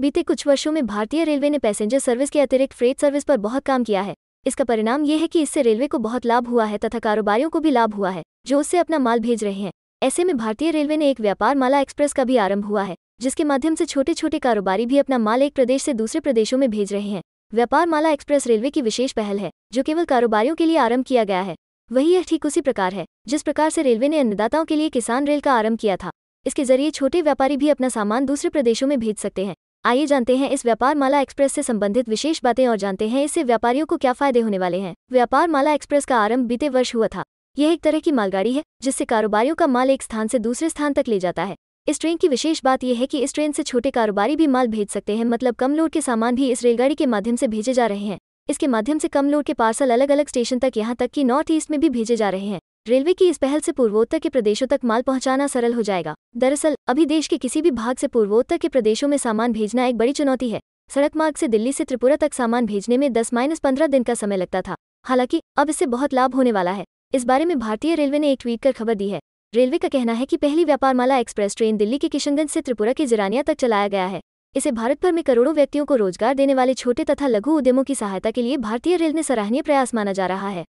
बीते कुछ वर्षों में भारतीय रेलवे ने पैसेंजर सर्विस के अतिरिक्त फ्रेट सर्विस पर बहुत काम किया है इसका परिणाम यह है कि इससे रेलवे को बहुत लाभ हुआ है तथा कारोबारियों को भी लाभ हुआ है जो उससे अपना माल भेज रहे हैं ऐसे में भारतीय रेलवे ने एक व्यापार माला एक्सप्रेस का भी आरंभ हुआ है जिसके माध्यम से छोटे छोटे कारोबारी भी अपना माल एक प्रदेश से दूसरे प्रदेशों में भेज रहे हैं व्यापार माला एक्सप्रेस रेलवे की विशेष पहल है जो केवल कारोबारियों के लिए आरंभ किया गया है वही यह ठीक उसी प्रकार है जिस प्रकार से रेलवे ने अन्नदाताओं के लिए किसान रेल का आरंभ किया था इसके जरिए छोटे व्यापारी भी अपना सामान दूसरे प्रदेशों में भेज सकते हैं आइए जानते हैं इस व्यापार माला एक्सप्रेस से संबंधित विशेष बातें और जानते हैं इससे व्यापारियों को क्या फायदे होने वाले हैं व्यापार माला एक्सप्रेस का आरंभ बीते वर्ष हुआ था यह एक तरह की मालगाड़ी है जिससे कारोबारियों का माल एक स्थान से दूसरे स्थान तक ले जाता है इस ट्रेन की विशेष बात यह है कि इस ट्रेन से छोटे कारोबारी भी माल भेज सकते हैं मतलब कम लोड के सामान भी इस रेलगाड़ी के माध्यम से भेजे जा रहे हैं इसके माध्यम से कम लोड के पार्सल अलग अलग स्टेशन तक यहाँ तक कि नॉर्थ ईस्ट में भी भेजे जा रहे हैं रेलवे की इस पहल से पूर्वोत्तर के प्रदेशों तक माल पहुंचाना सरल हो जाएगा दरअसल अभी देश के किसी भी भाग से पूर्वोत्तर के प्रदेशों में सामान भेजना एक बड़ी चुनौती है सड़क मार्ग से दिल्ली से त्रिपुरा तक सामान भेजने में दस माइनस पंद्रह दिन का समय लगता था हालांकि अब इससे बहुत लाभ होने वाला है इस बारे में भारतीय रेलवे ने एक ट्वीट कर खबर दी है रेलवे का कहना है कि पहली व्यापारमाला एक्सप्रेस ट्रेन दिल्ली के किशनगंज से त्रिपुरा के जिरानिया तक चलाया गया है इसे भारत भर में करोड़ों व्यक्तियों को रोजगार देने वाले छोटे तथा लघु उद्यमों की सहायता के लिए भारतीय रेल ने सराहनीय प्रयास माना जा रहा है